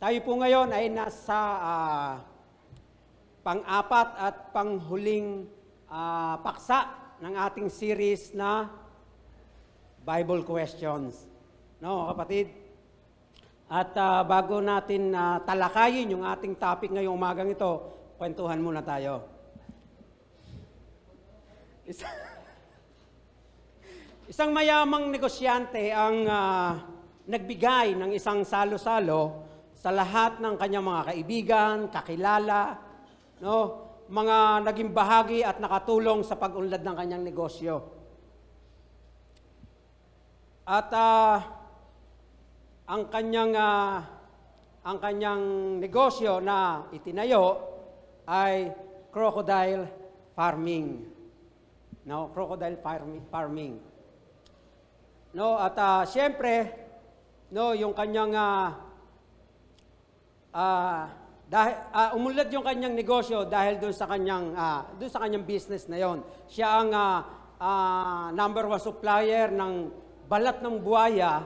Tayo po ngayon ay nasa uh, pang-apat at panghuling uh, paksa ng ating series na Bible Questions. No, kapatid? At uh, bago natin uh, talakayin yung ating topic ngayong umagang ito, kwentuhan muna tayo. Isa Isang mayamang negosyante ang uh, nagbigay ng isang salo-salo sa lahat ng kanyang mga kaibigan, kakilala, no? mga naging bahagi at nakatulong sa pag-unlad ng kanyang negosyo. At uh, ang kanyang uh, ang kanyang negosyo na itinayo ay crocodile farming. No, crocodile farming. No, at uh, siyempre, no, yung kanyang uh, uh, dahil uh, umunlad yung kanyang negosyo dahil doon sa kanyang uh, ah, doon sa kanyang business na yon. Siya ang uh, uh, number one supplier ng balat ng buhaya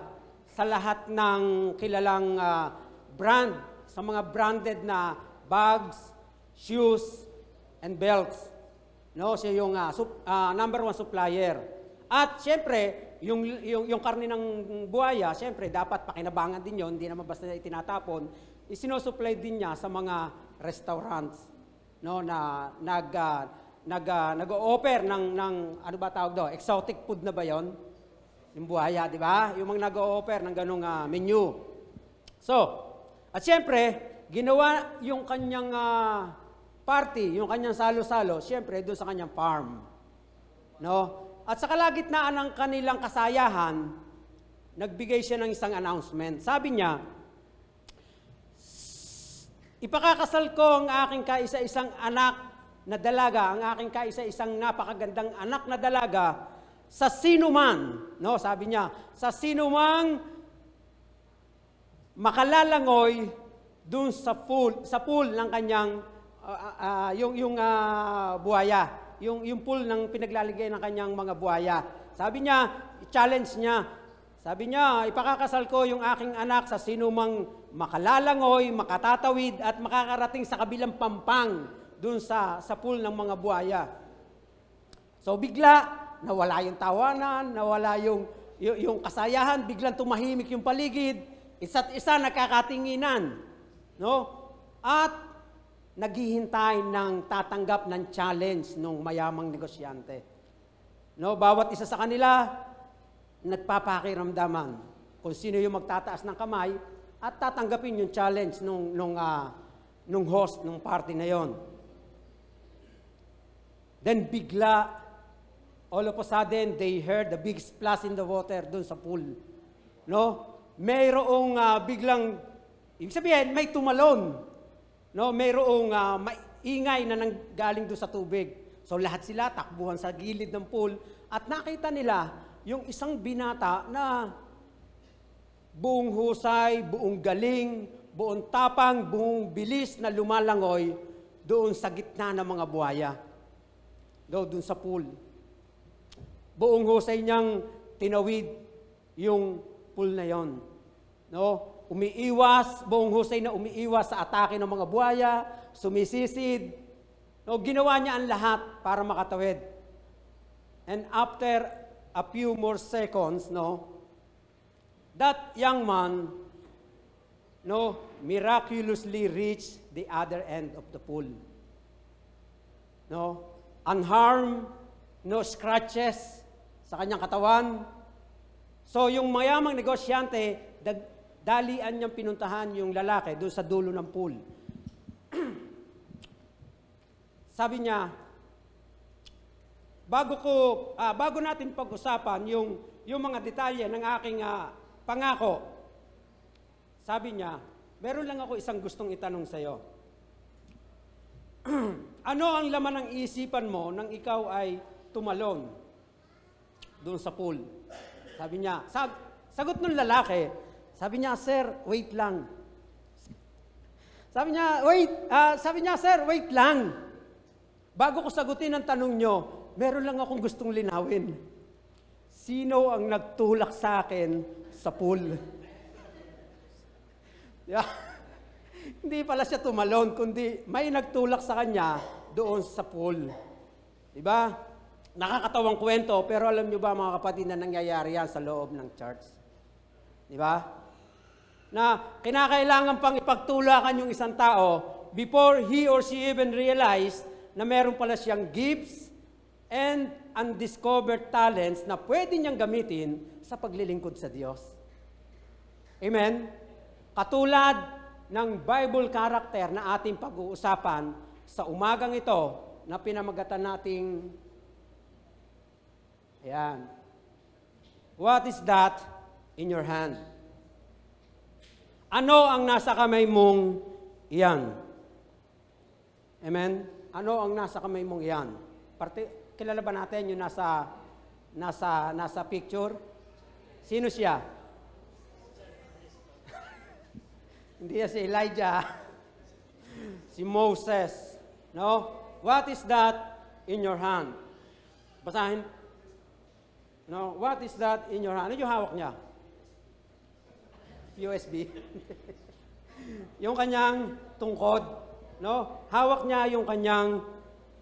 sa lahat ng kilalang uh, brand sa mga branded na bags, shoes and belts. No, siya yung uh, sup, uh, number one supplier. At siyempre, yung, yung, yung karne ng buhaya, siyempre, dapat pakinabangan din yon hindi naman basta itinatapon isinusupply din niya sa mga restaurants no na nag uh, nag uh, nag-o-offer ng ng ano ba tawag do exotic food na ba 'yon? Yung buhaya, di ba? Yung mga nag-o-offer ng ganung uh, ah, menu. So, at siyempre, ginawa yung kanyang uh, party, yung kanyang salo-salo, siyempre doon sa kanyang farm. No? At sa kalagitnaan ng kanilang kasayahan, nagbigay siya ng isang announcement. Sabi niya, Ipakakasal ko ang aking kaisa-isang anak na dalaga, ang aking kaisa-isang napakagandang anak na dalaga sa sino man, no, sabi niya, sa sino mang makalalangoy dun sa pool, sa pool ng kanyang uh, uh, yung yung uh, buhaya, yung yung pool ng pinaglalagay ng kanyang mga buhaya. Sabi niya, challenge niya. Sabi niya, ipakakasal ko yung aking anak sa sino mang makalalangoy, makatatawid at makakarating sa kabilang pampang dun sa, sa pool ng mga buhaya. So bigla, nawala yung tawanan, nawala yung, yung, yung kasayahan, biglang tumahimik yung paligid, isa't isa nakakatinginan. No? At naghihintay ng tatanggap ng challenge ng mayamang negosyante. No, bawat isa sa kanila nagpapakiramdaman kung sino yung magtataas ng kamay at tatanggapin yung challenge nung, nung, uh, nung host, nung party na yon. Then bigla, all of a sudden, they heard the big splash in the water doon sa pool. No? Mayroong uh, biglang, ibig sabihin, may tumalon. No? Mayroong uh, maingay na nang galing doon sa tubig. So lahat sila takbuhan sa gilid ng pool at nakita nila yung isang binata na buong husay, buong galing, buong tapang, buong bilis na lumalangoy doon sa gitna ng mga buhaya. Doon sa pool. Buong husay niyang tinawid yung pool na yon. No? Umiiwas, buong husay na umiiwas sa atake ng mga buhaya, sumisisid. No? Ginawa niya ang lahat para makatawid. And after a few more seconds, no, That young man, no, miraculously reached the other end of the pool. No, unharmed, no scratches sa kanyang katawan. So yung mayamang negosyante, dalian niyang pinuntahan yung lalaki doon sa dulo ng pool. Sabi niya, bago ko ah, bago natin pag-usapan yung yung mga detalye ng aking uh, Pangako. Sabi niya, meron lang ako isang gustong itanong sa iyo. ano ang laman ng isipan mo nang ikaw ay tumalon doon sa pool? Sabi niya, sab sagot ng lalaki, sabi niya, sir, wait lang. Sabi niya, wait, uh, sabi niya, sir, wait lang. Bago ko sagutin ang tanong niyo, meron lang akong gustong linawin. Sino ang nagtulak sa akin sa pool. Yeah. Hindi pala siya tumalon, kundi may nagtulak sa kanya doon sa pool. Diba? Nakakatawang kwento, pero alam nyo ba mga kapatid na nangyayari yan sa loob ng church? Diba? Na kinakailangan pang ipagtulakan yung isang tao before he or she even realized na meron pala siyang gifts and undiscovered talents na pwede niyang gamitin sa paglilingkod sa Diyos. Amen? Katulad ng Bible character na ating pag-uusapan sa umagang ito na pinamagatan nating Ayan. What is that in your hand? Ano ang nasa kamay mong iyan? Amen? Ano ang nasa kamay mong iyan? Parti kilala ba natin yung nasa nasa nasa picture? Sino siya? Hindi si Elijah. si Moses. No? What is that in your hand? Basahin. No? What is that in your hand? Ano yung hawak niya? USB. yung kanyang tungkod. No? Hawak niya yung kanyang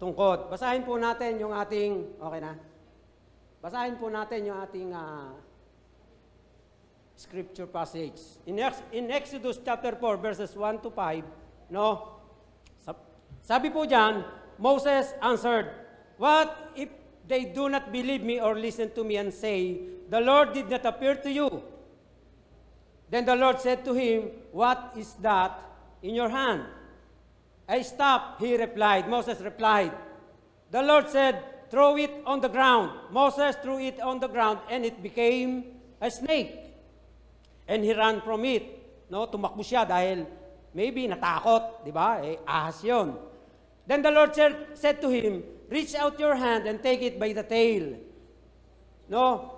tungkod. Basahin po natin yung ating, okay na? Basahin po natin yung ating uh, scripture passage. In, Ex in Exodus chapter 4, verses 1 to 5, no? Sabi po dyan, Moses answered, What if they do not believe me or listen to me and say, The Lord did not appear to you? Then the Lord said to him, What is that in your hand? I stop, he replied. Moses replied, The Lord said, Throw it on the ground. Moses threw it on the ground, and it became a snake. And he ran from it. No, tumakbo siya dahil maybe natakot, di ba? Eh, ahas yun. Then the Lord said to him, Reach out your hand and take it by the tail. No?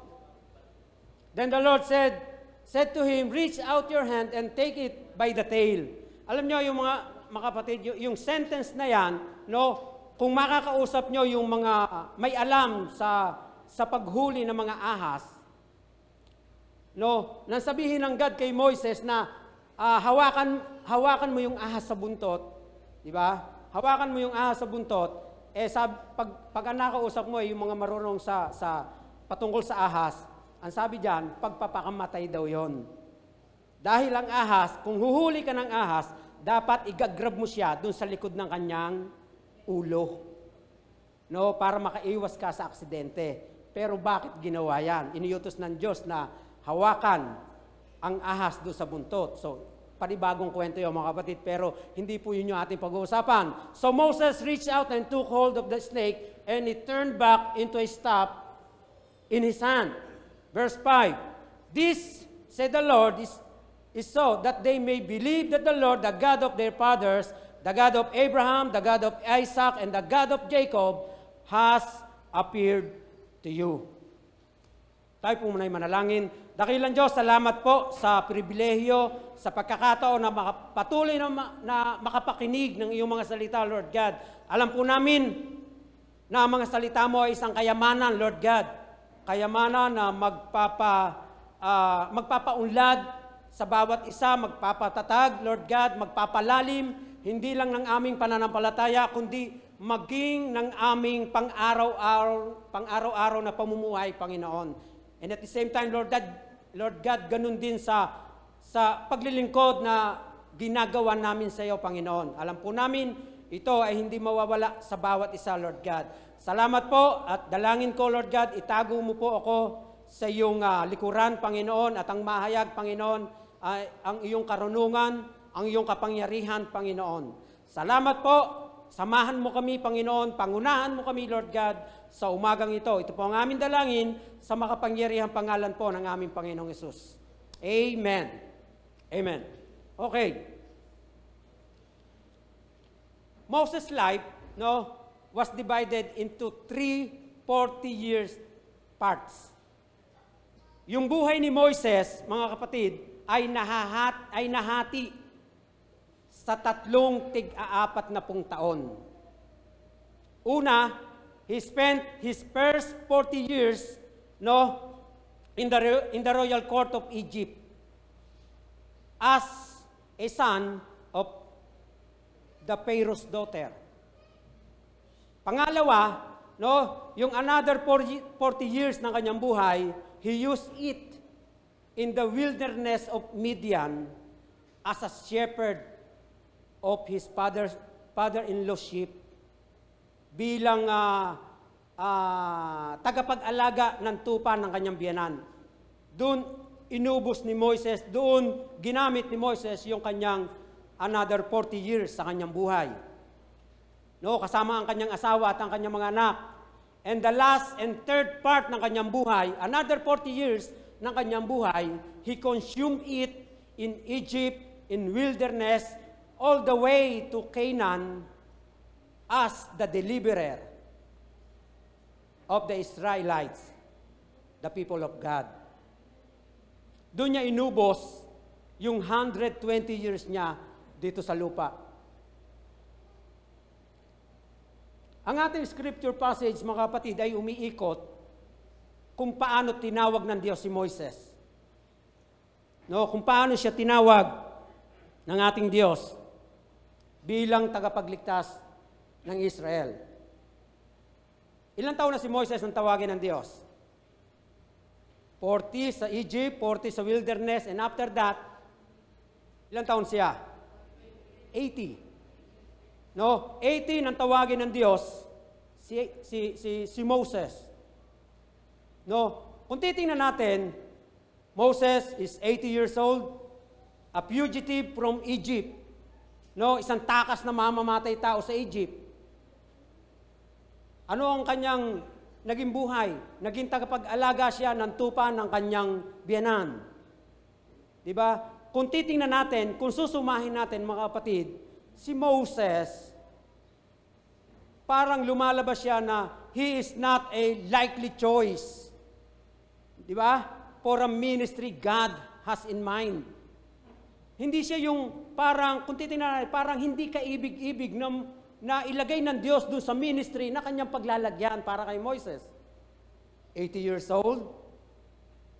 Then the Lord said, said to him, Reach out your hand and take it by the tail. Alam nyo, yung mga, mga kapatid, yung sentence na yan, no? Kung makakausap nyo yung mga ah, may alam sa, sa paghuli ng mga ahas, No, nang sabihin ng God kay Moises na uh, hawakan hawakan mo yung ahas sa buntot, di ba? Hawakan mo yung ahas sa buntot. Eh sa pag pag ang mo eh, yung mga marunong sa sa patungkol sa ahas, ang sabi diyan, pagpapakamatay daw 'yon. Dahil ang ahas, kung huhuli ka ng ahas, dapat igagrab mo siya doon sa likod ng kanyang ulo. No, para makaiwas ka sa aksidente. Pero bakit ginawa yan? Iniutos ng Diyos na hawakan ang ahas do sa buntot. So, panibagong kwento yung mga kapatid, pero hindi po yun yung ating pag-uusapan. So Moses reached out and took hold of the snake, and he turned back into a staff in his hand. Verse 5, This, said the Lord, is, is so that they may believe that the Lord, the God of their fathers, the God of Abraham, the God of Isaac, and the God of Jacob, has appeared to you. Tayo po muna manalangin. Dakilang Diyos, salamat po sa pribilehyo, sa pagkakataon na makapatuloy na, na makapakinig ng iyong mga salita, Lord God. Alam po namin na ang mga salita mo ay isang kayamanan, Lord God. Kayamanan na magpapa, uh, magpapaunlad sa bawat isa, magpapatatag, Lord God, magpapalalim, hindi lang ng aming pananampalataya, kundi maging ng aming pang-araw-araw, pang-araw-araw na pamumuhay, Panginoon. And at the same time, Lord God, Lord God, ganun din sa, sa paglilingkod na ginagawa namin sa iyo, Panginoon. Alam po namin, ito ay hindi mawawala sa bawat isa, Lord God. Salamat po at dalangin ko, Lord God, itago mo po ako sa iyong uh, likuran, Panginoon, at ang mahayag, Panginoon, ay ang iyong karunungan, ang iyong kapangyarihan, Panginoon. Salamat po. Samahan mo kami, Panginoon. Pangunahan mo kami, Lord God, sa umagang ito. Ito po ang aming dalangin sa makapangyarihang pangalan po ng aming Panginoong Yesus. Amen. Amen. Okay. Moses' life no, was divided into three 40 years parts. Yung buhay ni Moises, mga kapatid, ay, nahahat, ay nahati sa tatlong tig-aapat na pung taon. Una, he spent his first 40 years no, in, the, in the royal court of Egypt as a son of the Pharaoh's daughter. Pangalawa, no, yung another 40 years ng kanyang buhay, he used it in the wilderness of Midian as a shepherd of his father's father-in-law sheep bilang uh, uh, tagapag-alaga ng tupa ng kanyang biyanan. Doon inubos ni Moises, doon ginamit ni Moises yung kanyang another 40 years sa kanyang buhay. No, kasama ang kanyang asawa at ang kanyang mga anak. And the last and third part ng kanyang buhay, another 40 years ng kanyang buhay, he consumed it in Egypt, in wilderness, all the way to Canaan, as the deliverer of the Israelites, the people of God. Doon niya inubos yung 120 years niya dito sa lupa. Ang ating scripture passage, mga kapatid, ay umiikot kung paano tinawag ng Diyos si Moises. No, kung paano siya tinawag ng ating Diyos bilang tagapagligtas ng Israel. Ilang taon na si Moises nang tawagin ng Diyos? 40 sa Egypt, 40 sa wilderness, and after that, ilang taon siya? 80. No, 80 nang tawagin ng Diyos si, si, si, si Moses. No, kung titingnan natin, Moses is 80 years old, a fugitive from Egypt. No, isang takas na mamamatay tao sa Egypt. Ano ang kanyang naging buhay? Naging tagapag-alaga siya ng tupa ng kanyang biyanan. Di ba? Kung titingnan natin, kung susumahin natin mga kapatid, si Moses, parang lumalabas siya na he is not a likely choice. Di ba? For a ministry God has in mind. Hindi siya yung parang, kung titingnan natin, parang hindi kaibig-ibig ng na ilagay ng Diyos doon sa ministry na kanyang paglalagyan para kay Moises. 80 years old,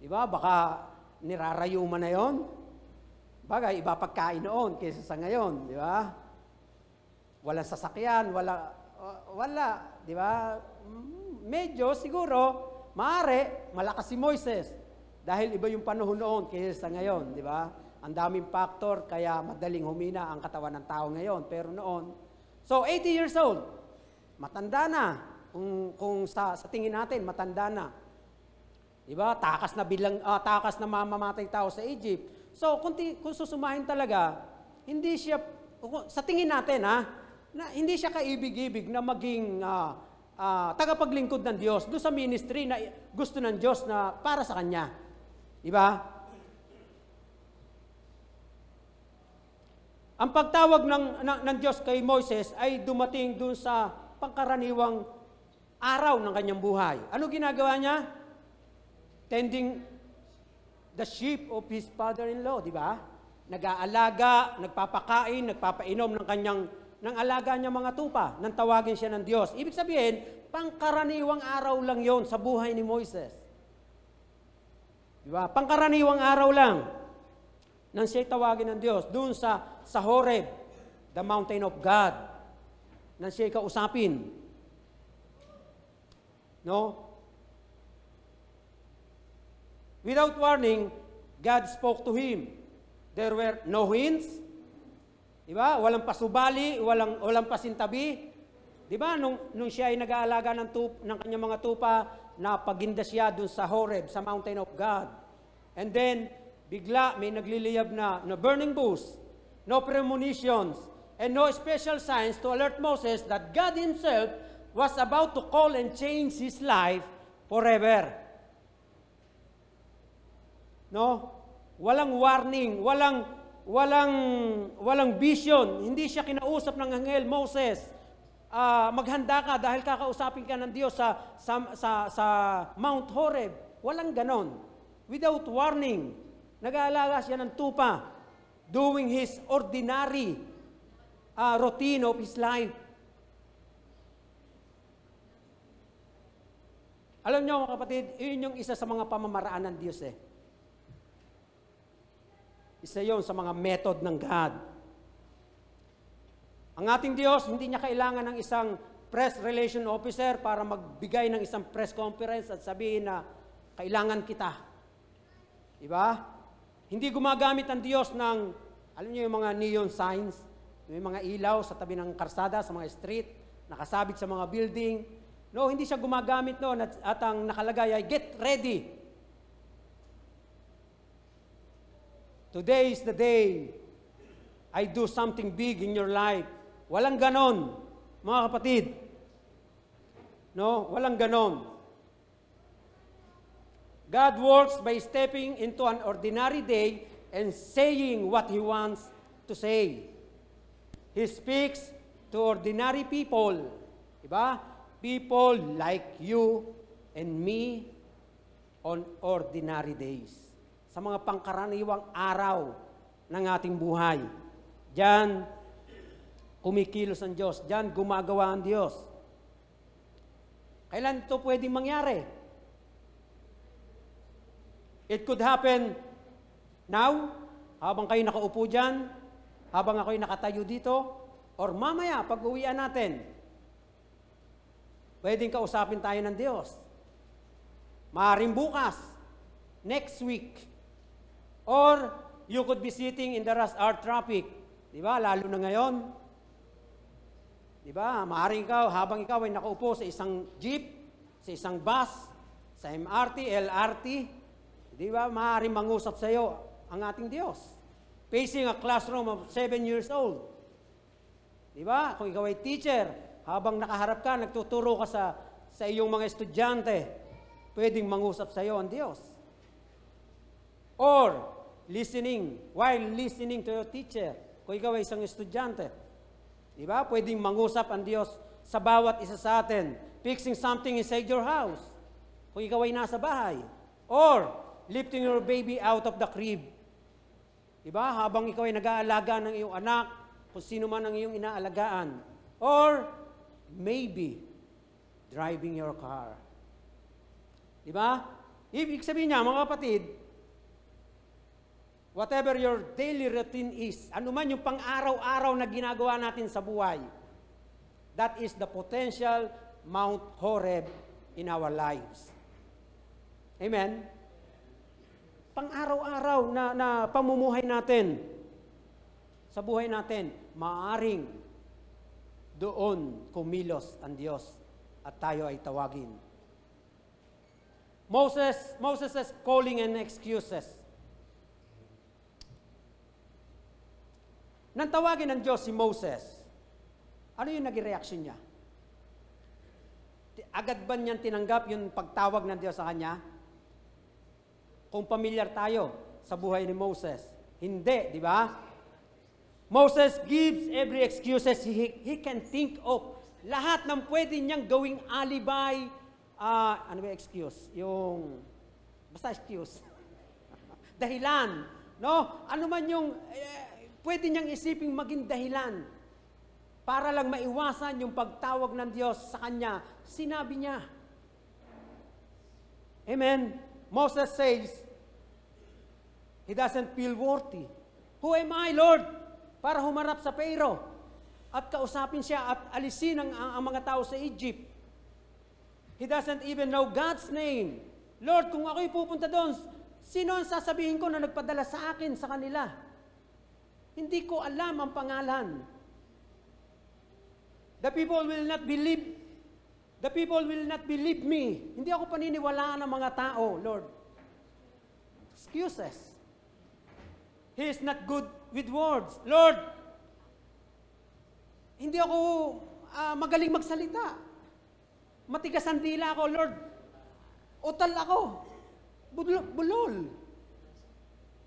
di ba? Baka nirarayo man na yon. Bagay, iba pagkain noon kaysa sa ngayon, di ba? Wala sasakyan, wala, wala, di ba? Medyo siguro, maari, malakas si Moises. Dahil iba yung panahon noon kaysa sa ngayon, di ba? Ang daming factor, kaya madaling humina ang katawan ng tao ngayon. Pero noon, So, 80 years old. Matanda na. Kung, kung sa, sa tingin natin, matanda na. Diba? Takas na, bilang, uh, takas na mamamatay tao sa Egypt. So, kung, kung susumahin talaga, hindi siya, sa tingin natin ha, na, hindi siya kaibig-ibig na maging uh, uh, tagapaglingkod ng Diyos doon sa ministry na gusto ng Diyos na para sa Kanya. Diba? Ang pagtawag ng, ng, ng Diyos kay Moises ay dumating dun sa pangkaraniwang araw ng kanyang buhay. Ano ginagawa niya? Tending the sheep of his father-in-law, di ba? Nag-aalaga, nagpapakain, nagpapainom ng kanyang ng alaga niya mga tupa nang tawagin siya ng Diyos. Ibig sabihin, pangkaraniwang araw lang yon sa buhay ni Moises. Di ba? Pangkaraniwang araw lang nang siya tawagin ng Diyos doon sa, sa Horeb, the mountain of God, nang siya'y kausapin. No? Without warning, God spoke to him. There were no winds. Diba? Walang pasubali, walang, walang pasintabi. Diba? Nung, nung siya ay nag-aalaga ng, tup, ng kanyang mga tupa, napaginda siya dun sa Horeb, sa mountain of God. And then, bigla may nagliliyab na, no burning bush, no premonitions, and no special signs to alert Moses that God himself was about to call and change his life forever. No? Walang warning, walang walang walang vision. Hindi siya kinausap ng anghel Moses. Uh, maghanda ka dahil kakausapin ka ng Diyos sa sa sa, sa Mount Horeb. Walang ganon. Without warning, Nag-aalaga siya ng tupa, doing his ordinary uh, routine of his life. Alam niyo mga kapatid, iyon yung isa sa mga pamamaraan ng Diyos eh. Isa yon sa mga method ng God. Ang ating Diyos, hindi niya kailangan ng isang press relation officer para magbigay ng isang press conference at sabihin na kailangan kita. Diba? Hindi gumagamit ang Diyos ng, alam niyo yung mga neon signs, yung mga ilaw sa tabi ng karsada, sa mga street, nakasabit sa mga building. No, hindi siya gumagamit noon at, at ang nakalagay ay, get ready. Today is the day I do something big in your life. Walang ganon, mga kapatid. No, walang ganon. God works by stepping into an ordinary day and saying what He wants to say. He speaks to ordinary people. Diba? People like you and me on ordinary days. Sa mga pangkaraniwang araw ng ating buhay. Diyan, kumikilos ang Diyos. Diyan, gumagawa ang Diyos. Kailan ito pwedeng mangyari? It could happen now, habang kayo nakaupo dyan, habang ako'y nakatayo dito, or mamaya, pag uwian natin, pwedeng kausapin tayo ng Diyos. Maaring bukas, next week, or you could be sitting in the rush hour traffic. Di ba? Lalo na ngayon. Di ba? Maaring ikaw, habang ikaw ay nakaupo sa isang jeep, sa isang bus, sa MRT, LRT, Di ba? Maaaring mangusap sa iyo ang ating Diyos. Facing a classroom of seven years old. Di ba? Kung ikaw ay teacher, habang nakaharap ka, nagtuturo ka sa, sa iyong mga estudyante, pwedeng mangusap sa iyo ang Diyos. Or, listening, while listening to your teacher, kung ikaw ay isang estudyante, di ba? Pwedeng mangusap ang Diyos sa bawat isa sa atin, fixing something inside your house, kung ikaw ay nasa bahay. Or, lifting your baby out of the crib. Diba? Habang ikaw ay nag-aalaga ng iyong anak, kung sino man ang iyong inaalagaan. Or, maybe, driving your car. Diba? Ibig sabihin niya, mga kapatid, whatever your daily routine is, anuman yung pang-araw-araw na ginagawa natin sa buhay, that is the potential Mount Horeb in our lives. Amen? pang-araw-araw na, na pamumuhay natin, sa buhay natin, maaring doon kumilos ang Diyos at tayo ay tawagin. Moses, Moses' calling and excuses. Nang tawagin ng Diyos si Moses, ano yung naging reaction niya? Agad ba niyang tinanggap yung pagtawag ng Diyos sa kanya? kung pamilyar tayo sa buhay ni Moses. Hindi, di ba? Moses gives every excuses he, he can think of. Lahat ng pwede niyang gawing alibi, uh, ah, ano ba excuse? Yung, basta excuse. dahilan. No? Ano man yung, eh, pwede niyang isiping maging dahilan para lang maiwasan yung pagtawag ng Diyos sa kanya. Sinabi niya. Amen? Moses says, He doesn't feel worthy. Who am I, Lord? Para humarap sa Pero at kausapin siya at alisin ang, ang, mga tao sa Egypt. He doesn't even know God's name. Lord, kung ako'y pupunta doon, sino ang sasabihin ko na nagpadala sa akin sa kanila? Hindi ko alam ang pangalan. The people will not believe. The people will not believe me. Hindi ako paniniwalaan ng mga tao, Lord. Excuses. He is not good with words. Lord, hindi ako uh, magaling magsalita. Matigas ang dila ako, Lord. Utal ako. Bulol. bulol.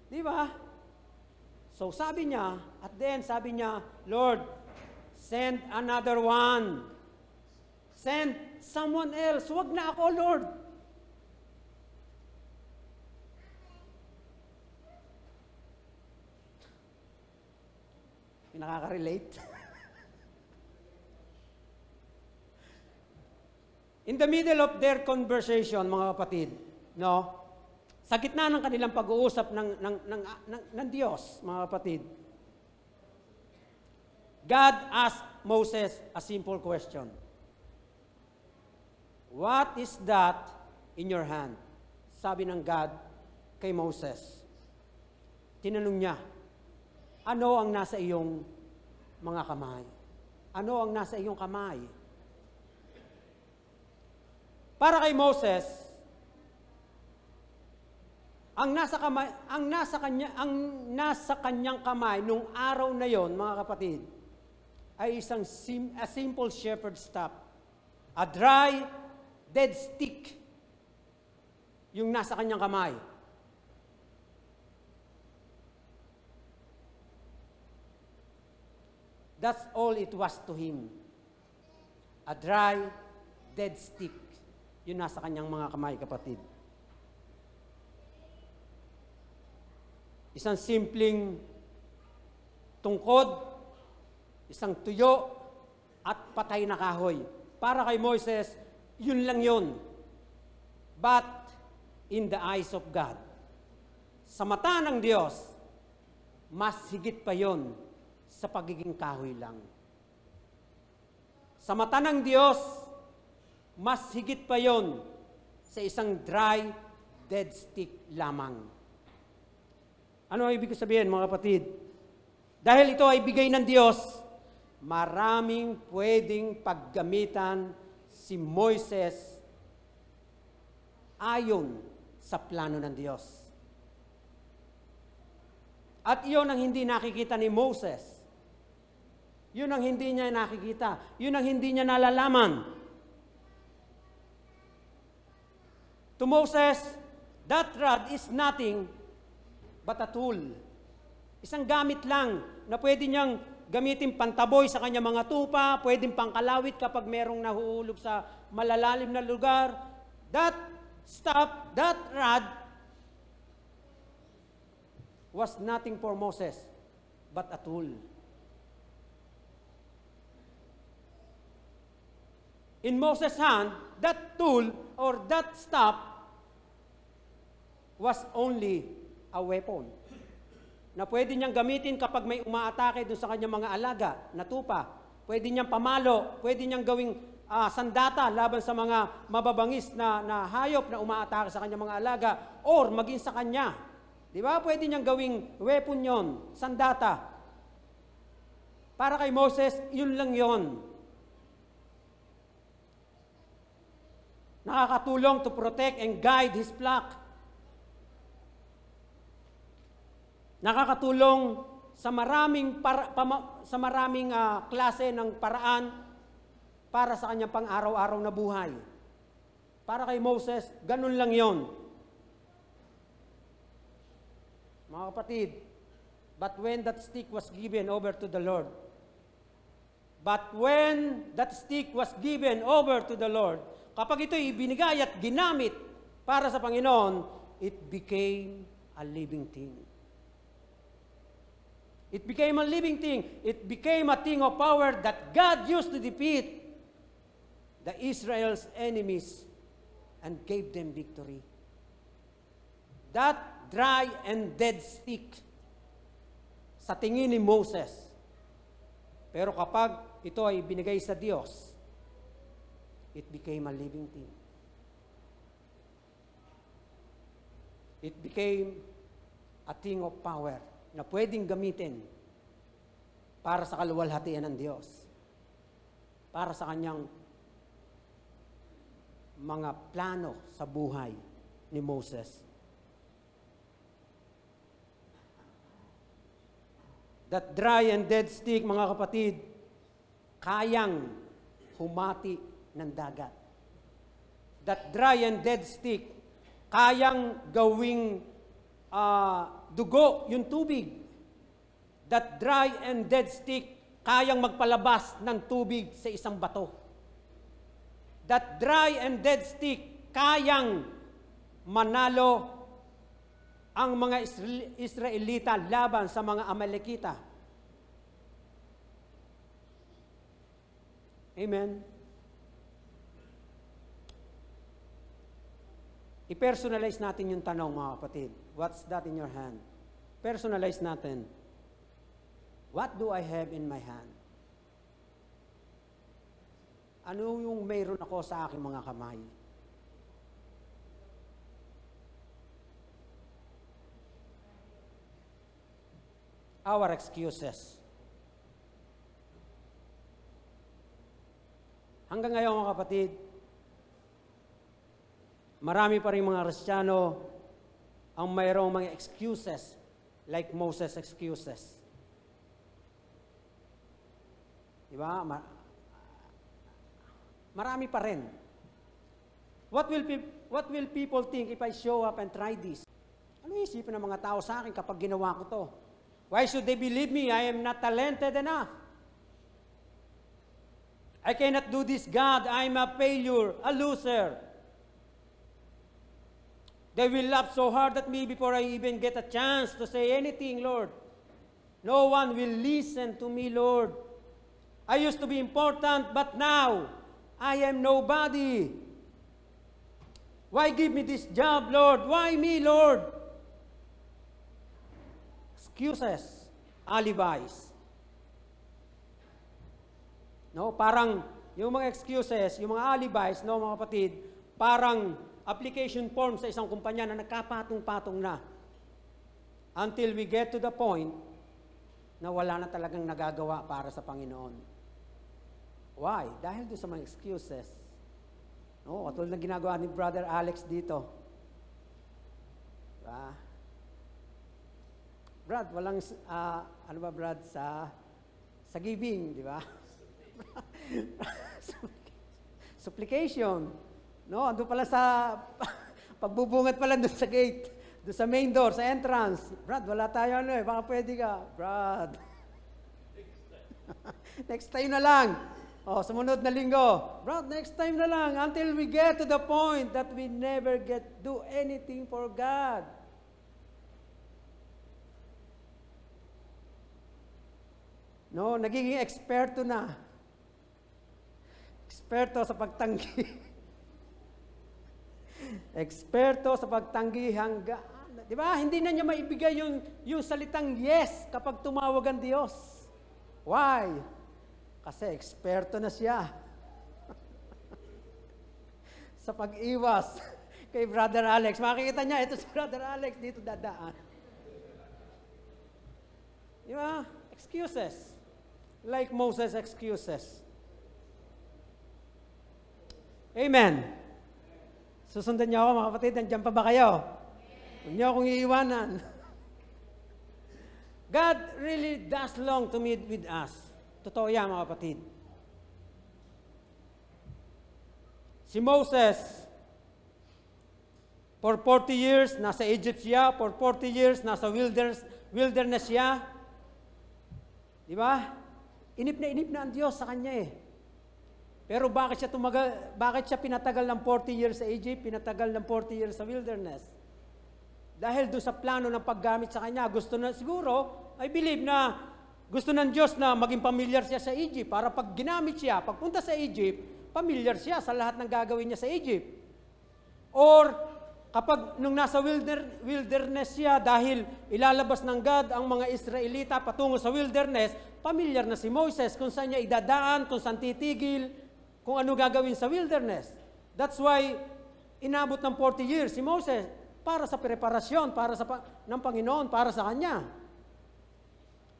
Di ba? So sabi niya, at then sabi niya, Lord, send another one. Send someone else. Huwag na ako, Lord. Nakaka-relate? In the middle of their conversation, mga kapatid, no? Sa gitna ng kanilang pag-uusap ng, ng, ng, ng, ng Diyos, mga kapatid, God asked Moses a simple question. What is that in your hand? Sabi ng God kay Moses. Tinanong niya, ano ang nasa iyong mga kamay? Ano ang nasa iyong kamay? Para kay Moses, ang nasa kamay, ang nasa kanya, ang nasa kanyang kamay nung araw na yon, mga kapatid, ay isang sim, a simple shepherd's staff, a dry dead stick yung nasa kanyang kamay. That's all it was to him. A dry, dead stick. Yun nasa kanyang mga kamay, kapatid. Isang simpleng tungkod, isang tuyo, at patay na kahoy. Para kay Moises, yun lang yun. But in the eyes of God, sa mata ng Diyos, mas higit pa yon sa pagiging kahoy lang. Sa mata ng Diyos, mas higit pa yon sa isang dry, dead stick lamang. Ano ang ibig sabihin, mga kapatid? Dahil ito ay bigay ng Diyos, maraming pwedeng paggamitan si Moises ayon sa plano ng Diyos. At iyon ang hindi nakikita ni Moses yun ang hindi niya nakikita. Yun ang hindi niya nalalaman. To Moses, that rod is nothing but a tool. Isang gamit lang na pwede niyang gamitin pantaboy sa kanyang mga tupa, pwedeng pangkalawit kapag merong nahuhulog sa malalalim na lugar. That staff, that rod was nothing for Moses but a tool. in Moses' hand, that tool or that staff was only a weapon na pwede niyang gamitin kapag may umaatake doon sa kanyang mga alaga na tupa. Pwede niyang pamalo, pwede niyang gawing uh, sandata laban sa mga mababangis na, na hayop na umaatake sa kanyang mga alaga or maging sa kanya. Di ba? Pwede niyang gawing weapon yon, sandata. Para kay Moses, yun lang yon nakakatulong to protect and guide his flock. Nakakatulong sa maraming para, pama, sa maraming uh, klase ng paraan para sa kanyang pang-araw-araw na buhay. Para kay Moses, ganun lang 'yon. Mga kapatid, but when that stick was given over to the Lord, but when that stick was given over to the Lord, Kapag ito ibinigay at ginamit para sa Panginoon, it became a living thing. It became a living thing. It became a thing of power that God used to defeat the Israel's enemies and gave them victory. That dry and dead stick sa tingin ni Moses. Pero kapag ito ay binigay sa Diyos, It became a living thing. It became a thing of power na pwedeng gamitin para sa kaluwalhatian ng Diyos. Para sa kanyang mga plano sa buhay ni Moses. That dry and dead stick, mga kapatid, kayang humati ng dagat. That dry and dead stick, kayang gawing uh, dugo yung tubig. That dry and dead stick, kayang magpalabas ng tubig sa isang bato. That dry and dead stick, kayang manalo ang mga Israelita laban sa mga Amalekita. Amen. I-personalize natin yung tanong, mga kapatid. What's that in your hand? Personalize natin. What do I have in my hand? Ano yung mayroon ako sa aking mga kamay? Our excuses. Hanggang ngayon, mga kapatid, marami pa rin mga Kristiyano ang mayroong mga excuses like Moses excuses. Di Mar- marami pa rin. What will, pe- what will people think if I show up and try this? Ano isipin ng mga tao sa akin kapag ginawa ko to? Why should they believe me? I am not talented enough. I cannot do this, God. I'm a failure, a loser. They will laugh so hard at me before I even get a chance to say anything, Lord. No one will listen to me, Lord. I used to be important, but now I am nobody. Why give me this job, Lord? Why me, Lord? Excuses, alibis. No, parang yung mga excuses, yung mga alibis, no mga kapatid, parang application form sa isang kumpanya na nagkapatong-patong na until we get to the point na wala na talagang nagagawa para sa Panginoon. Why? Dahil doon sa mga excuses. No, katulad ng ginagawa ni Brother Alex dito. Diba? Brad, walang, uh, ano ba Brad, sa, sa giving, di ba? Supplication. No, ando pala sa pagbubungat pala doon sa gate, doon sa main door, sa entrance. Brad, wala tayo ano eh, baka pwede ka. Brad. next time na lang. Oh, sumunod na linggo. Brad, next time na lang until we get to the point that we never get do anything for God. No, nagiging eksperto na. Eksperto sa pagtanggi. Eksperto sa pagtanggi hanggang, di ba? Hindi na niya maibigay yung, yung salitang yes kapag tumawag ang Diyos. Why? Kasi eksperto na siya sa pag-iwas kay Brother Alex. Makikita niya, ito si Brother Alex, dito dadaan. Di ba? Excuses. Like Moses' excuses. Amen. Susundan niyo ako mga kapatid, nandiyan pa ba kayo? Huwag niyo akong iiwanan. God really does long to meet with us. Totoo yan mga kapatid. Si Moses, For 40 years, nasa Egypt siya. For 40 years, nasa wilderness, wilderness siya. Di ba? Inip na inip na ang Diyos sa kanya eh. Pero bakit siya tumagal, bakit siya pinatagal ng 40 years sa Egypt, pinatagal ng 40 years sa wilderness? Dahil doon sa plano ng paggamit sa kanya, gusto na siguro, I believe na gusto ng Diyos na maging familiar siya sa Egypt para pag ginamit siya, pagpunta sa Egypt, familiar siya sa lahat ng gagawin niya sa Egypt. Or kapag nung nasa wilder, wilderness siya dahil ilalabas ng God ang mga Israelita patungo sa wilderness, pamilyar na si Moses kung saan niya idadaan, kung saan titigil, kung ano gagawin sa wilderness. That's why inabot ng 40 years si Moses para sa preparasyon, para sa ng Panginoon, para sa kanya.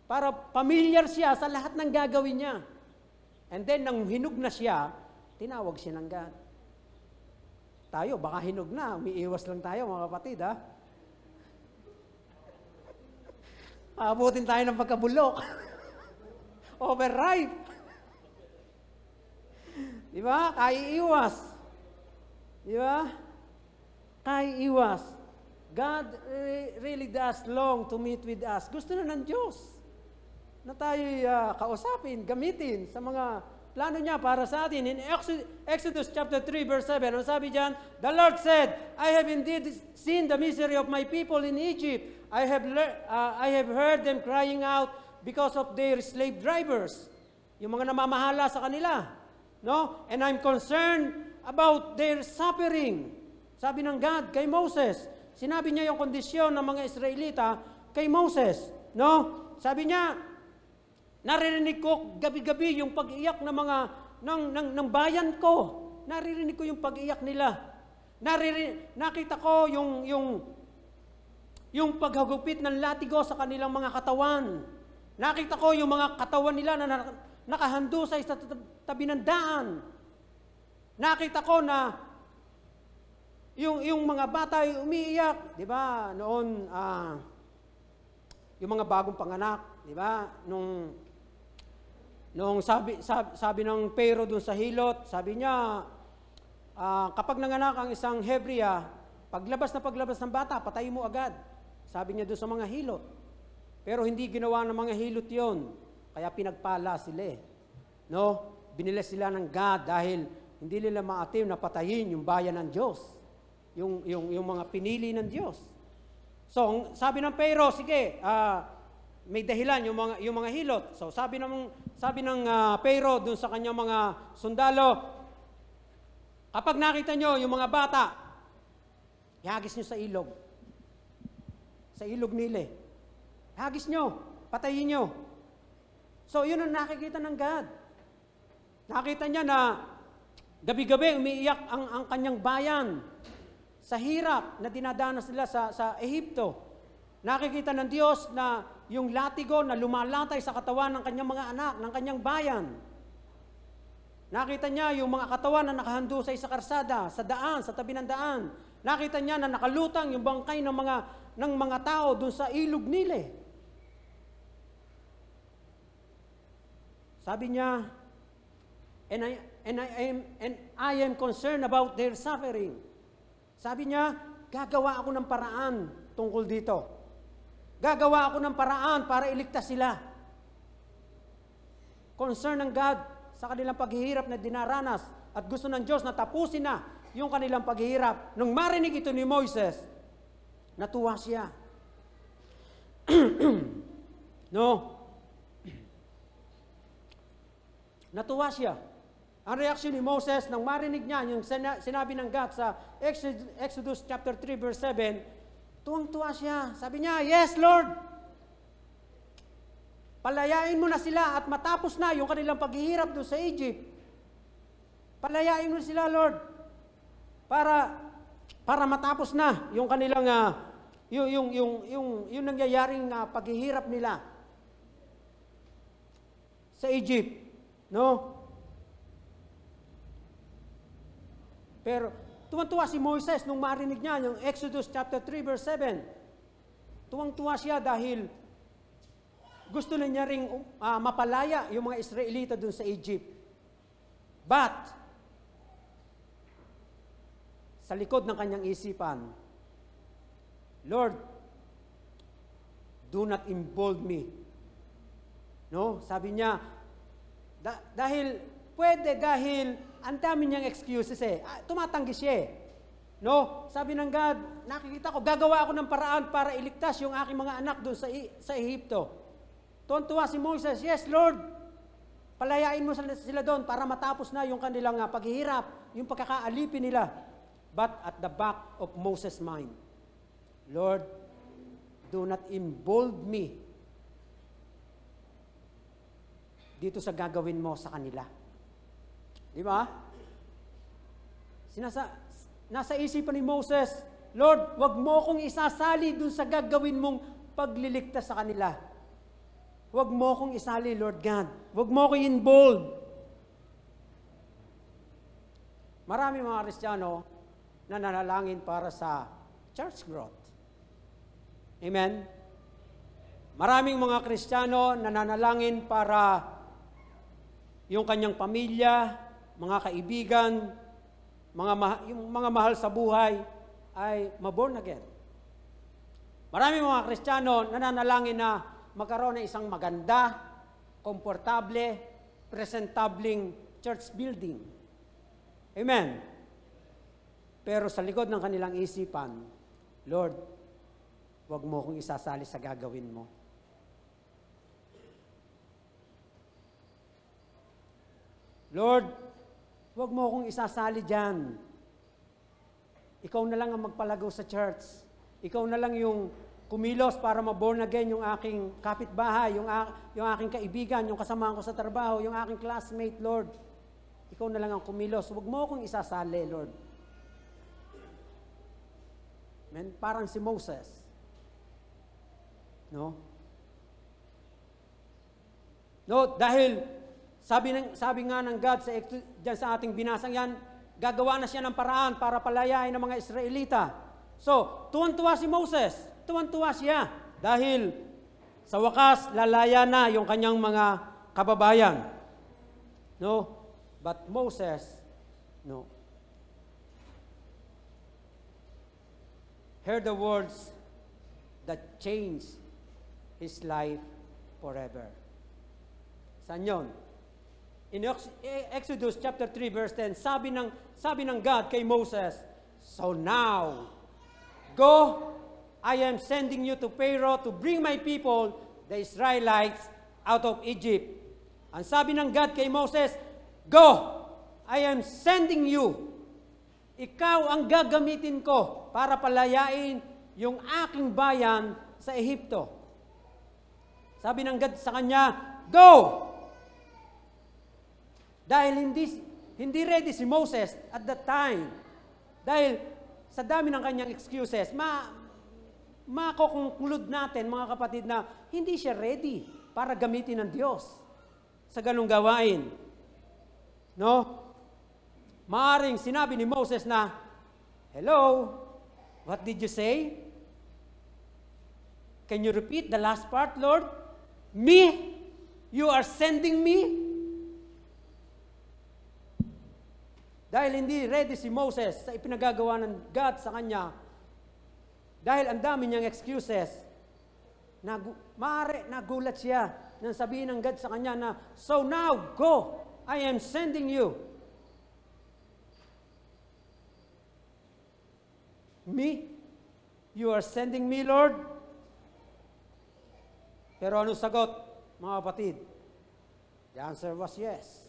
Para familiar siya sa lahat ng gagawin niya. And then, nang hinug na siya, tinawag siya ng God. Tayo, baka hinug na, umiiwas lang tayo mga kapatid, ha? Abutin tayo ng pagkabulok. Overripe. Di ba? iwas. Di ba? iwas. God re- really does long to meet with us. Gusto na ng Diyos na tayo uh, ah, kausapin, gamitin sa mga plano niya para sa atin. In Exodus chapter 3 verse 7, ang sabi diyan, The Lord said, I have indeed seen the misery of my people in Egypt. I have, le- uh, I have heard them crying out because of their slave drivers. Yung mga namamahala sa kanila. No? And I'm concerned about their suffering. Sabi ng God kay Moses. Sinabi niya yung kondisyon ng mga Israelita kay Moses. No? Sabi niya, naririnig ko gabi-gabi yung pag-iyak ng mga ng, ng, ng bayan ko. Naririnig ko yung pag-iyak nila. Naririnig, nakita ko yung yung yung paghagupit ng latigo sa kanilang mga katawan. Nakita ko yung mga katawan nila na nakahandusay sa tabi ng daan. Nakita ko na yung, yung mga bata ay umiiyak. Di ba? Noon, uh, yung mga bagong panganak, di ba? Nung, nung sabi, sabi, sabi ng Pero dun sa hilot, sabi niya, uh, kapag nanganak ang isang Hebrea, paglabas na paglabas ng bata, patay mo agad. Sabi niya doon sa mga hilot. Pero hindi ginawa ng mga hilot yon kaya pinagpala sila eh. No? Binila sila ng God dahil hindi nila maatim na patayin yung bayan ng Diyos. Yung, yung, yung mga pinili ng Diyos. So, sabi ng Pero, sige, uh, may dahilan yung mga, yung mga hilot. So, sabi ng, sabi ng uh, Pero dun sa kanyang mga sundalo, kapag nakita nyo yung mga bata, ihagis nyo sa ilog. Sa ilog nila eh. Ihagis nyo, patayin nyo. So, yun ang nakikita ng God. Nakita niya na gabi-gabi umiiyak ang, ang kanyang bayan sa hirap na dinadanas nila sa, sa Ehipto. Nakikita ng Diyos na yung latigo na lumalatay sa katawan ng kanyang mga anak, ng kanyang bayan. Nakita niya yung mga katawan na nakahandusay sa karsada, sa daan, sa tabi ng daan. Nakita niya na nakalutang yung bangkay ng mga ng mga tao doon sa ilog nila. Eh. Sabi niya, and I, and I am, and I am concerned about their suffering. Sabi niya, gagawa ako ng paraan tungkol dito. Gagawa ako ng paraan para iligtas sila. Concern ng God sa kanilang paghihirap na dinaranas at gusto ng Diyos na tapusin na yung kanilang paghihirap. Nung marinig ito ni Moises, natuwa siya. no, Natuwa siya. Ang reaksyon ni Moses nang marinig niya yung sinabi ng God sa Exodus chapter 3 verse 7, tuwang-tuwa siya. Sabi niya, "Yes, Lord." Palayain mo na sila at matapos na yung kanilang paghihirap doon sa Egypt. Palayain mo sila, Lord. Para para matapos na yung kanilang uh, ah, yung yung yung yung, yung nangyayaring uh, paghihirap nila sa Egypt. No? Pero tuwang-tuwa si Moises nung marinig niya yung Exodus chapter 3 verse 7. Tuwang-tuwa siya dahil gusto na niya ring uh, mapalaya yung mga Israelita dun sa Egypt. But, sa likod ng kanyang isipan, Lord, do not involve me. No? Sabi niya, Da- dahil, pwede dahil ang dami niyang excuses eh. Ah, tumatanggi siya eh. No? Sabi ng God, nakikita ko, gagawa ako ng paraan para iligtas yung aking mga anak doon sa, sa Ehipto. Tuwan-tuwa si Moses, Yes, Lord, palayain mo sila doon para matapos na yung kanilang ah, paghihirap, yung pagkakaalipin nila. But at the back of Moses' mind, Lord, do not embolden me dito sa gagawin mo sa kanila. Di ba? Sinasa, nasa isipan ni Moses, Lord, wag mo kong isasali dun sa gagawin mong pagliligtas sa kanila. Wag mo kong isali, Lord God. Wag mo kong involved. Marami mga Kristiyano na nanalangin para sa church growth. Amen? Maraming mga Kristiyano na nanalangin para yung kanyang pamilya, mga kaibigan, mga ma- yung mga mahal sa buhay ay maborn again. Marami mga Kristiyano nananalangin na magkaroon ng isang maganda, komportable, presentabling church building. Amen. Pero sa likod ng kanilang isipan, Lord, wag mo kong isasali sa gagawin mo. Lord, huwag mo akong isasali dyan. Ikaw na lang ang magpalago sa church. Ikaw na lang yung kumilos para ma-born again yung aking kapitbahay, yung, yung aking kaibigan, yung kasama ko sa trabaho, yung aking classmate, Lord. Ikaw na lang ang kumilos. Huwag mo akong isasali, Lord. Men, Parang si Moses. No? No, dahil sabi, ng, sabi nga ng God sa, dyan sa ating binasang yan, gagawa na siya ng paraan para palayain ang mga Israelita. So, tuwan-tuwa si Moses. Tuwan-tuwa siya dahil sa wakas, lalaya na yung kanyang mga kababayan. No? But Moses, no, heard the words that changed his life forever. Saan yun? In Exodus chapter 3 verse 10, sabi ng sabi ng God kay Moses, "So now, go, I am sending you to Pharaoh to bring my people, the Israelites, out of Egypt." Ang sabi ng God kay Moses, "Go, I am sending you. Ikaw ang gagamitin ko para palayain yung aking bayan sa Ehipto." Sabi ng God sa kanya, "Go, dahil hindi, hindi ready si Moses at that time. Dahil sa dami ng kanyang excuses, ma, makoconclude natin, mga kapatid, na hindi siya ready para gamitin ng Diyos sa ganong gawain. No? Maaring sinabi ni Moses na, Hello, what did you say? Can you repeat the last part, Lord? Me? You are sending me? Dahil hindi ready si Moses sa ipinagagawa ng God sa kanya. Dahil ang dami niyang excuses. Nagu Mare, nagulat siya nang sabihin ng God sa kanya na, So now, go! I am sending you. Me? You are sending me, Lord? Pero ano sagot, mga kapatid? The answer was yes.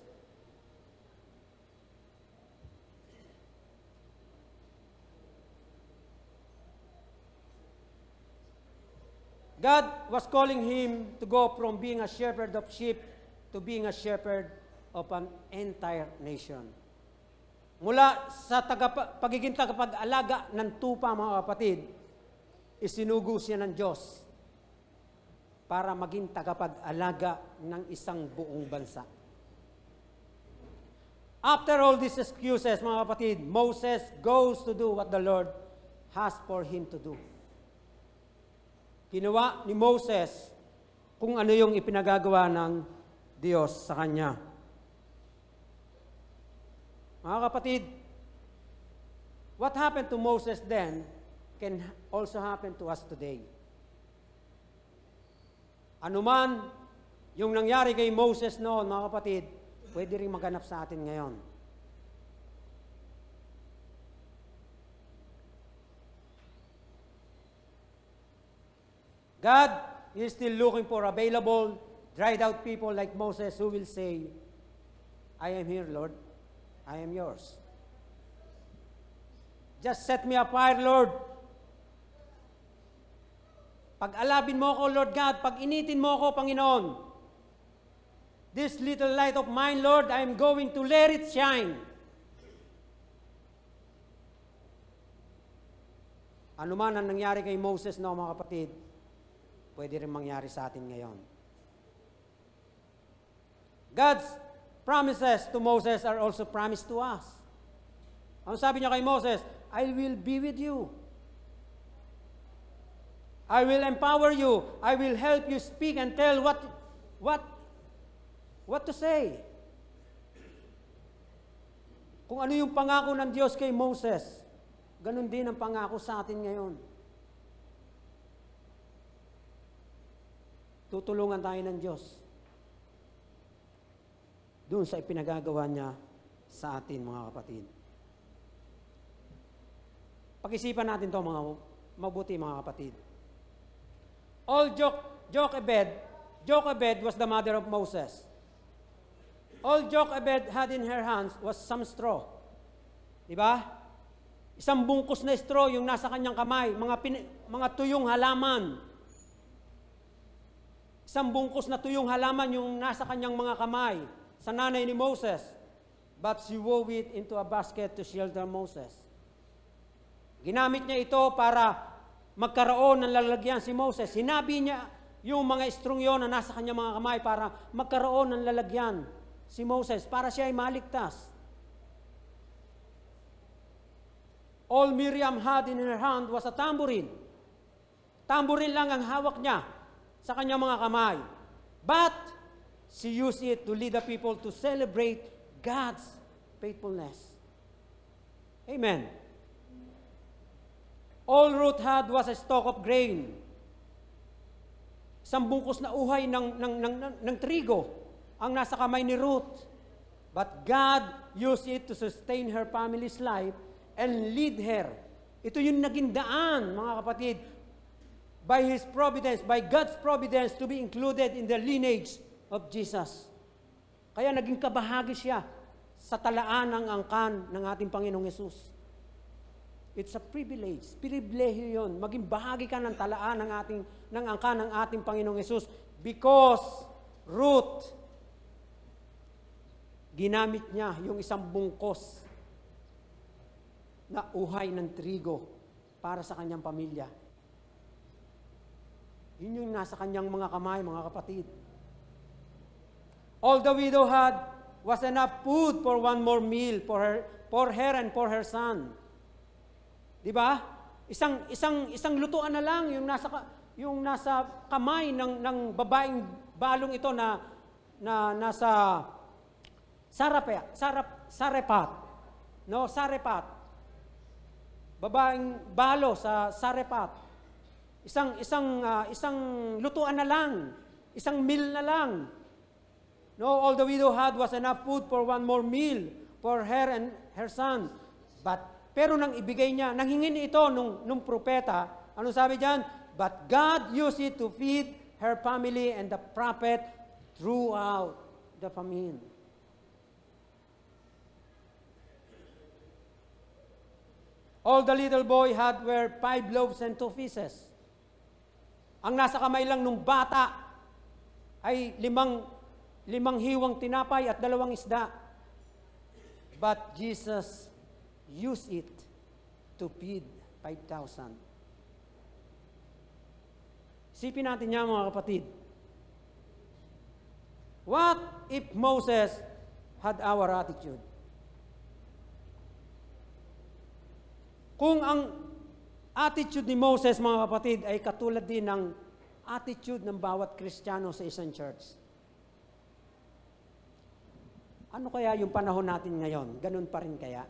God was calling him to go from being a shepherd of sheep to being a shepherd of an entire nation. Mula sa tagap- pagiging tagapag-alaga ng tupa, mga kapatid, isinugo siya ng Diyos para maging tagapag-alaga ng isang buong bansa. After all these excuses, mga kapatid, Moses goes to do what the Lord has for him to do. Ginawa ni Moses kung ano yung ipinagagawa ng Diyos sa kanya. Mga kapatid, what happened to Moses then can also happen to us today. Anuman yung nangyari kay Moses noon, mga kapatid, pwede rin maganap sa atin ngayon. God is still looking for available, dried out people like Moses who will say, I am here, Lord. I am yours. Just set me afire, Lord. Pag-alabin mo ako, Lord God. Pag-initin mo ako, Panginoon. This little light of mine, Lord, I am going to let it shine. Ano man ang nangyari kay Moses na no, mga kapatid, pwede rin mangyari sa atin ngayon. God's promises to Moses are also promised to us. Ang sabi niya kay Moses, I will be with you. I will empower you. I will help you speak and tell what what what to say. Kung ano yung pangako ng Diyos kay Moses, ganun din ang pangako sa atin ngayon. Tutulungan tayo ng Diyos doon sa ipinagagawa niya sa atin, mga kapatid. Pag-isipan natin to mga mabuti, mga kapatid. All joke, Jochebed, Jochebed was the mother of Moses. All Jochebed had in her hands was some straw. Di ba? Isang bungkus na straw yung nasa kanyang kamay, mga, pin, mga tuyong halaman. Isang bungkos na tuyong halaman yung nasa kanyang mga kamay sa nanay ni Moses. But she wove it into a basket to shelter Moses. Ginamit niya ito para magkaroon ng lalagyan si Moses. Sinabi niya yung mga strong yon na nasa kanyang mga kamay para magkaroon ng lalagyan si Moses, para siya ay maligtas. All Miriam had in her hand was a tambourine. Tambourine lang ang hawak niya sa kanyang mga kamay. But, she used it to lead the people to celebrate God's faithfulness. Amen. All Ruth had was a stock of grain. Isang bukos na uhay ng, ng, ng, ng, ng trigo ang nasa kamay ni Ruth. But God used it to sustain her family's life and lead her. Ito yung naging daan, mga kapatid, by His providence, by God's providence to be included in the lineage of Jesus. Kaya naging kabahagi siya sa talaan ng angkan ng ating Panginoong Yesus. It's a privilege. Privilege yun. Maging bahagi ka ng talaan ng, ating, ng angkan ng ating Panginoong Yesus because Ruth, ginamit niya yung isang bungkos na uhay ng trigo para sa kanyang pamilya yun yung nasa kanyang mga kamay, mga kapatid. All the widow had was enough food for one more meal for her, for her and for her son. Di ba? Isang isang isang lutuan na lang yung nasa yung nasa kamay ng ng babaeng balong ito na na nasa sarap sarap sarepat. No, sarepat. Babaeng balo sa sarepat. Isang isang uh, isang lutuan na lang, isang meal na lang. No, all the widow had was enough food for one more meal for her and her son. But pero nang ibigay niya, nanghingin ito nung nung propeta. Ano sabi diyan? But God used it to feed her family and the prophet throughout the famine. All the little boy had were five loaves and two fishes. Ang nasa kamay lang nung bata ay limang, limang hiwang tinapay at dalawang isda. But Jesus used it to feed 5,000. Sipin natin niya mga kapatid. What if Moses had our attitude? Kung ang attitude ni Moses, mga kapatid, ay katulad din ng attitude ng bawat Kristiyano sa isang church. Ano kaya yung panahon natin ngayon? Ganun pa rin kaya?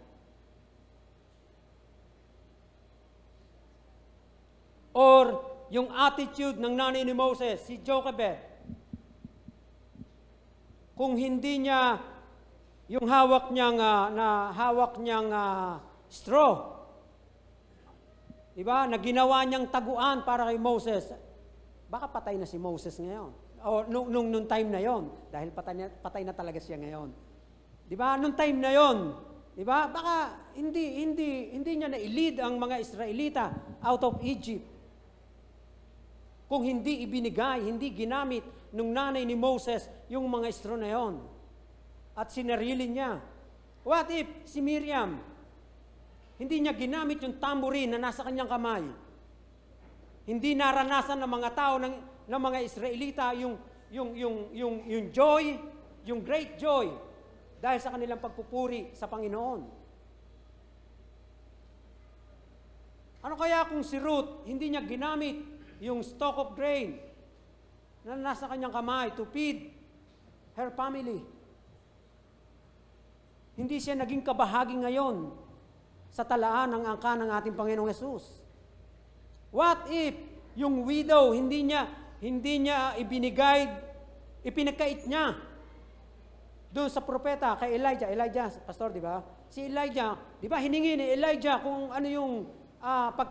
Or yung attitude ng nanay ni Moses, si Jochebed, kung hindi niya yung hawak niyang uh, na hawak niyang uh, straw Di ba? Na ginawa niyang taguan para kay Moses. Baka patay na si Moses ngayon. O nung, nung, nung time na yon Dahil patay na, patay na talaga siya ngayon. Di ba? Nung time na yon Di ba? Baka hindi, hindi, hindi niya na-lead ang mga Israelita out of Egypt. Kung hindi ibinigay, hindi ginamit nung nanay ni Moses yung mga istro na yon. At sinarili niya. What if si Miriam, hindi niya ginamit yung tamburin na nasa kanyang kamay. Hindi naranasan ng mga tao, ng, ng mga Israelita, yung, yung, yung, yung, yung joy, yung great joy, dahil sa kanilang pagpupuri sa Panginoon. Ano kaya kung si Ruth, hindi niya ginamit yung stock of grain na nasa kanyang kamay to feed her family? Hindi siya naging kabahagi ngayon sa talaan ng angka ng ating Panginoong Yesus. What if yung widow, hindi niya, hindi niya ibinigay, ipinagkait niya doon sa propeta, kay Elijah. Elijah, pastor, di ba? Si Elijah, di ba hiningi ni Elijah kung ano yung uh, pag,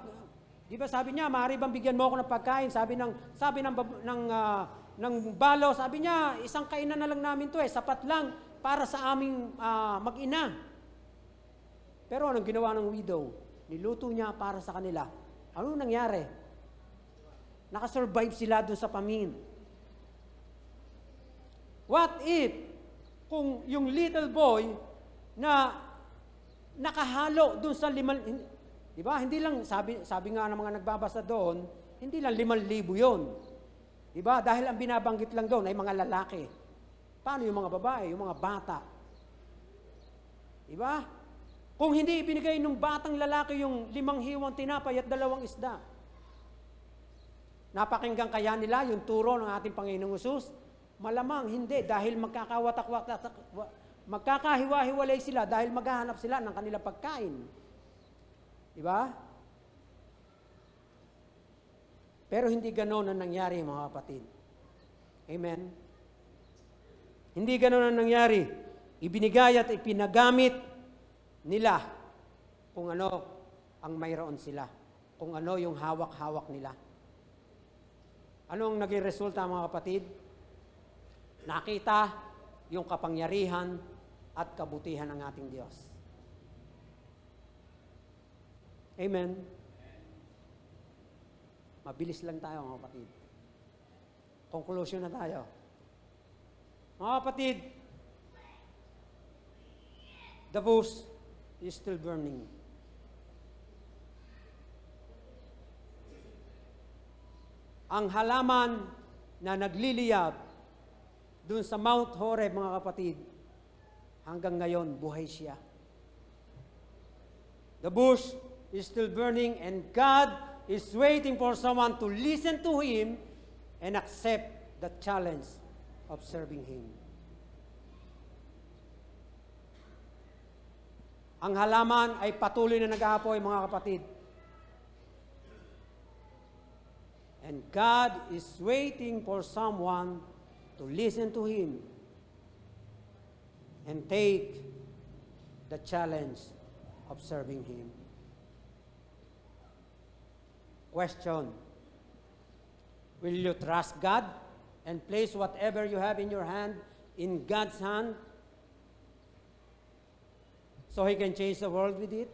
di ba sabi niya, maari bang bigyan mo ako ng pagkain? Sabi ng, sabi ng, ng, uh, ng balo, sabi niya, isang kainan na lang namin to eh, sapat lang para sa aming uh, mag-ina. Pero anong ginawa ng widow? Niluto niya para sa kanila. Ano nangyari? Nakasurvive sila doon sa pamin. What if kung yung little boy na nakahalo doon sa lima, di ba? Hindi lang, sabi, sabi nga ng mga nagbabasa doon, hindi lang limang libo yun. Di ba? Dahil ang binabanggit lang doon ay mga lalaki. Paano yung mga babae, yung mga bata? Di ba? Kung hindi ibinigay ng batang lalaki yung limang hiwang tinapay at dalawang isda. Napakinggan kaya nila yung turo ng ating Panginoong Usus? Malamang hindi dahil magkakawatak magkakahiwa-hiwalay sila dahil maghahanap sila ng kanilang pagkain. Diba? Pero hindi ganoon ang nangyari mga kapatid. Amen? Hindi ganoon ang nangyari. Ibinigay at ipinagamit nila kung ano ang mayroon sila, kung ano yung hawak-hawak nila. Ano ang naging resulta mga kapatid? Nakita yung kapangyarihan at kabutihan ng ating Diyos. Amen. Mabilis lang tayo mga kapatid. Conclusion na tayo. Mga kapatid, the voice is still burning. Ang halaman na nagliliyab dun sa Mount Horeb, mga kapatid, hanggang ngayon, buhay siya. The bush is still burning and God is waiting for someone to listen to Him and accept the challenge of serving Him. Ang halaman ay patuloy na nag-aapoy, mga kapatid. And God is waiting for someone to listen to Him and take the challenge of serving Him. Question, will you trust God and place whatever you have in your hand in God's hand so He can change the world with it?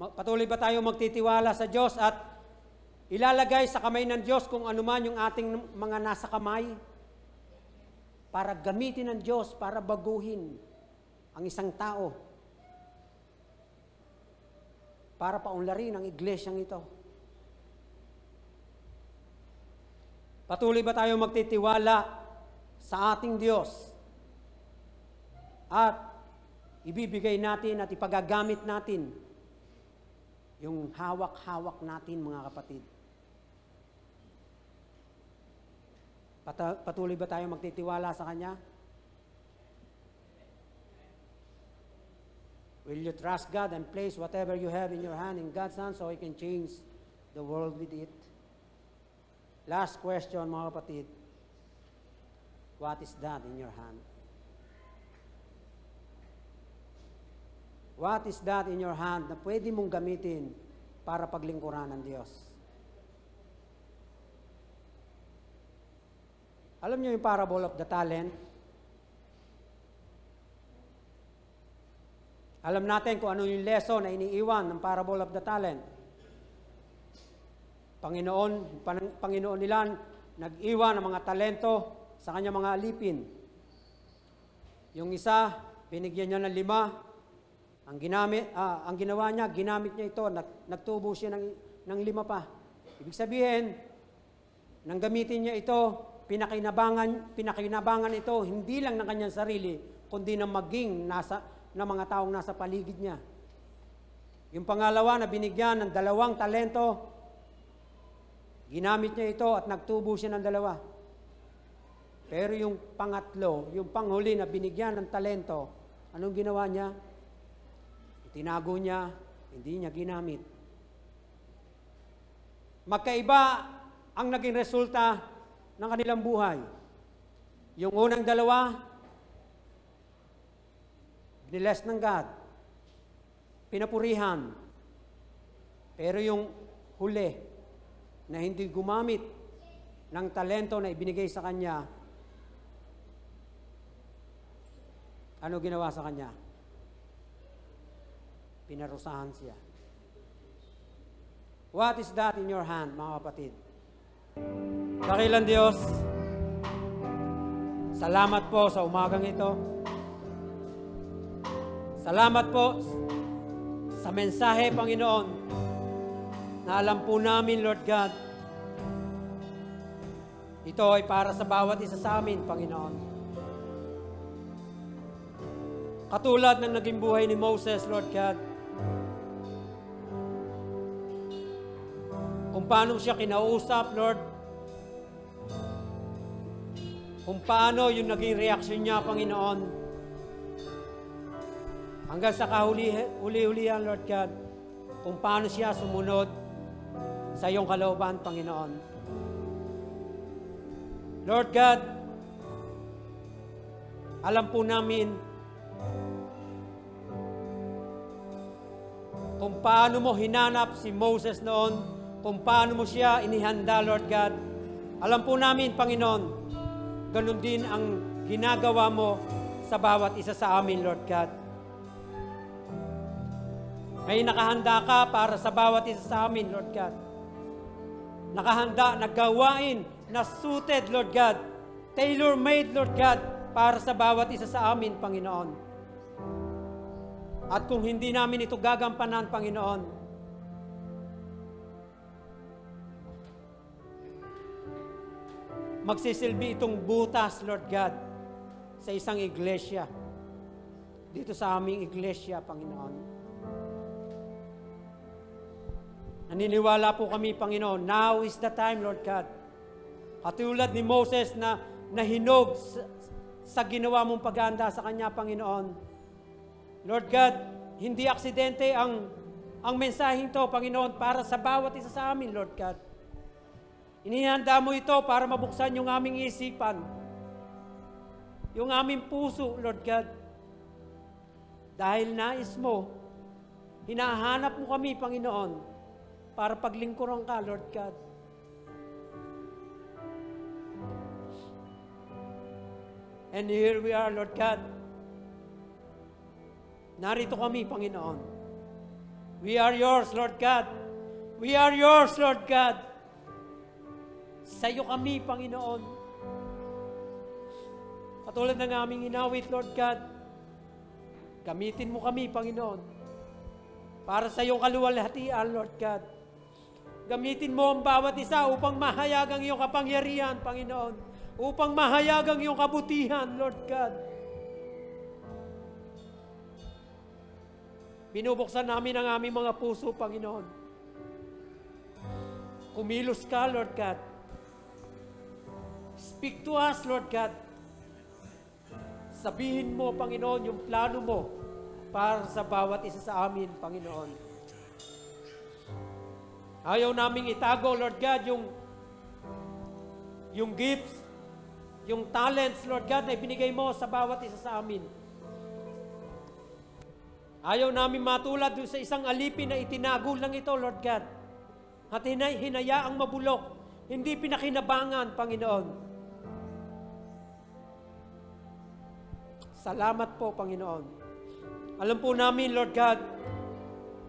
Patuloy ba tayo magtitiwala sa Diyos at ilalagay sa kamay ng Diyos kung anuman yung ating mga nasa kamay para gamitin ng Diyos, para baguhin ang isang tao, para paunlarin ang iglesyang ito. Patuloy ba tayo magtitiwala sa ating Diyos at ibibigay natin at ipagagamit natin yung hawak-hawak natin, mga kapatid. patuloy ba tayo magtitiwala sa Kanya? Will you trust God and place whatever you have in your hand in God's hand so He can change the world with it? Last question, mga kapatid. What is that in your hand? What is that in your hand na pwede mong gamitin para paglingkuran ng Diyos? Alam niyo yung parable of the talent? Alam natin kung ano yung lesson na iniiwan ng parable of the talent. Panginoon, pan, Panginoon nila nag-iwan ng mga talento sa kanyang mga alipin. Yung isa, binigyan niya ng lima, ang, ginamit, ah, ang ginawa niya, ginamit niya ito, nag, nagtubo siya ng, ng lima pa. Ibig sabihin, nang gamitin niya ito, pinakinabangan, pinakinabangan ito hindi lang ng kanyang sarili, kundi ng maging nasa, ng mga taong nasa paligid niya. Yung pangalawa na binigyan ng dalawang talento, ginamit niya ito at nagtubo siya ng dalawa. Pero yung pangatlo, yung panghuli na binigyan ng talento, anong ginawa niya? Tinago niya, hindi niya ginamit. Magkaiba ang naging resulta ng kanilang buhay. Yung unang dalawa, bless ng God, pinapurihan. Pero yung huli, na hindi gumamit ng talento na ibinigay sa kanya, ano ginawa sa kanya? Pinarusahan siya. What is that in your hand, mga kapatid? Dakilan Diyos, salamat po sa umagang ito. Salamat po sa mensahe, Panginoon, na alam po namin, Lord God, ito ay para sa bawat isa sa amin, Panginoon. Katulad ng naging buhay ni Moses, Lord God, paano siya kinausap, Lord. Kung paano yung naging reaksyon niya, Panginoon. Hanggang sa kahuli-hulihan, Lord God, kung paano siya sumunod sa iyong kalooban, Panginoon. Lord God, alam po namin kung paano mo hinanap si Moses noon kung paano mo siya inihanda, Lord God. Alam po namin, Panginoon, ganun din ang ginagawa mo sa bawat isa sa amin, Lord God. May nakahanda ka para sa bawat isa sa amin, Lord God. Nakahanda, naggawain, nasuited, Lord God. Tailor-made, Lord God, para sa bawat isa sa amin, Panginoon. At kung hindi namin ito gagampanan, Panginoon, Magsisilbi itong butas, Lord God, sa isang iglesia. Dito sa aming iglesia, Panginoon. Naniniwala po kami, Panginoon, now is the time, Lord God. Katulad ni Moses na nahinog sa, sa ginawa mong paghanda sa kanya, Panginoon. Lord God, hindi aksidente ang, ang mensaheng to, Panginoon, para sa bawat isa sa amin, Lord God. Inihanda mo ito para mabuksan yung aming isipan, yung aming puso, Lord God. Dahil nais mo, hinahanap mo kami, Panginoon, para paglingkuran ka, Lord God. And here we are, Lord God. Narito kami, Panginoon. We are yours, Lord God. We are yours, Lord God. Sa iyo kami, Panginoon. Katulad ng aming inawit, Lord God, gamitin mo kami, Panginoon, para sa iyong kaluwalhatian, Lord God. Gamitin mo ang bawat isa upang mahayag ang iyong kapangyarihan, Panginoon. Upang mahayag ang iyong kabutihan, Lord God. Binubuksan namin ang aming mga puso, Panginoon. Kumilos ka, Lord God Speak to us, Lord God. Sabihin mo, Panginoon, yung plano mo para sa bawat isa sa amin, Panginoon. Ayaw naming itago, Lord God, yung yung gifts, yung talents, Lord God, na ibinigay mo sa bawat isa sa amin. Ayaw namin matulad sa isang alipin na itinago lang ito, Lord God. At hinayaang mabulok, hindi pinakinabangan, Panginoon. Salamat po, Panginoon. Alam po namin, Lord God,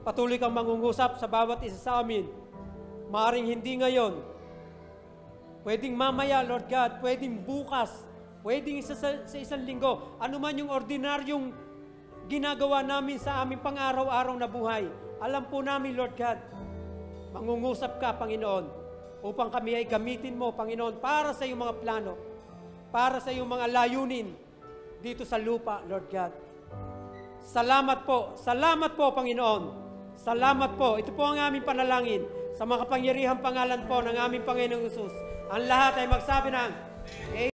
patuloy kang mangungusap sa bawat isa sa amin. Maaring hindi ngayon, pwedeng mamaya, Lord God, pwedeng bukas, pwedeng isa sa, sa isang linggo, anuman yung ordinaryong ginagawa namin sa aming pang-araw-araw na buhay. Alam po namin, Lord God, mangungusap ka, Panginoon, upang kami ay gamitin mo, Panginoon, para sa iyong mga plano, para sa iyong mga layunin, dito sa lupa, Lord God. Salamat po. Salamat po, Panginoon. Salamat po. Ito po ang aming panalangin sa makapangyarihang pangalan po ng aming Panginoong Isus. Ang lahat ay magsabi ng Amen.